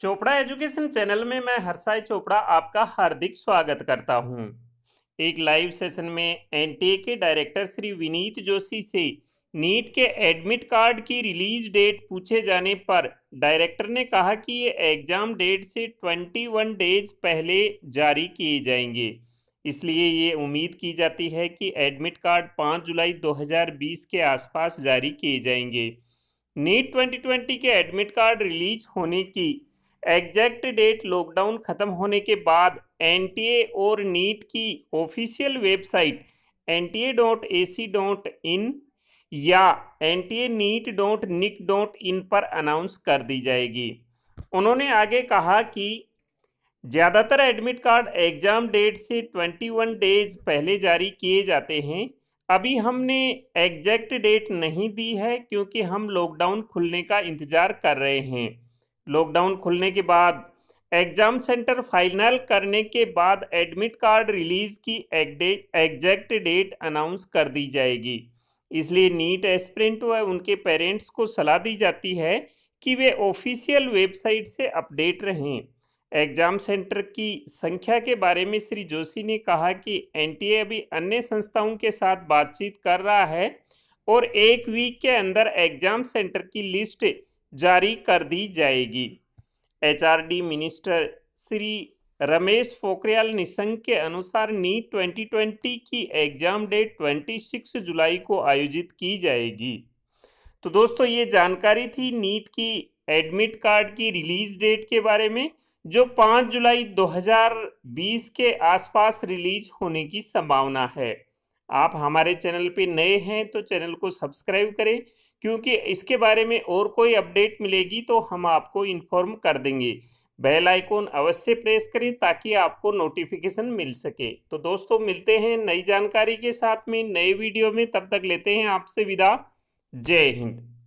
Chopra education channel में मैं हर्षाई चोपड़ा आपका हार्दिक स्वागत करता हूं। एक लाइव सेशन में एन के डायरेक्टर श्री विनीत जोशी से नीट के एडमिट कार्ड की रिलीज डेट पूछे जाने पर डायरेक्टर ने कहा कि ये एग्ज़ाम डेट से 21 डेज पहले जारी किए जाएंगे इसलिए ये उम्मीद की जाती है कि एडमिट कार्ड 5 जुलाई 2020 के आसपास जारी किए जाएंगे नीट 2020 के एडमिट कार्ड रिलीज होने की एग्जैक्ट डेट लॉकडाउन ख़त्म होने के बाद ए और नीट की official website N T A dot A C dot in या N T A NEET dot nic dot in पर अनाउंस कर दी जाएगी उन्होंने आगे कहा कि ज़्यादातर एडमिट कार्ड एग्ज़ाम डेट से ट्वेंटी वन डेज पहले जारी किए जाते हैं अभी हमने एग्जैक्ट डेट नहीं दी है क्योंकि हम लॉकडाउन खुलने का इंतज़ार कर रहे हैं लॉकडाउन खुलने के बाद एग्ज़ाम सेंटर फाइनल करने के बाद एडमिट कार्ड रिलीज़ की एग्जैक्ट डेट अनाउंस कर दी जाएगी इसलिए नीट एस्प्रिंट व उनके पेरेंट्स को सलाह दी जाती है कि वे ऑफिशियल वेबसाइट से अपडेट रहें एग्ज़ाम सेंटर की संख्या के बारे में श्री जोशी ने कहा कि एनटीए अभी अन्य संस्थाओं के साथ बातचीत कर रहा है और एक वीक के अंदर एग्ज़ाम सेंटर की लिस्ट जारी कर दी जाएगी एचआरडी मिनिस्टर श्री रमेश पोखरियाल निशंक के अनुसार नीट 2020 की एग्जाम डेट 26 जुलाई को आयोजित की जाएगी तो दोस्तों ये जानकारी थी नीट की एडमिट कार्ड की रिलीज डेट के बारे में जो 5 जुलाई 2020 के आसपास रिलीज होने की संभावना है आप हमारे चैनल पे नए हैं तो चैनल को सब्सक्राइब करें क्योंकि इसके बारे में और कोई अपडेट मिलेगी तो हम आपको इन्फॉर्म कर देंगे बेल आइकॉन अवश्य प्रेस करें ताकि आपको नोटिफिकेशन मिल सके तो दोस्तों मिलते हैं नई जानकारी के साथ में नए वीडियो में तब तक लेते हैं आपसे विदा जय हिंद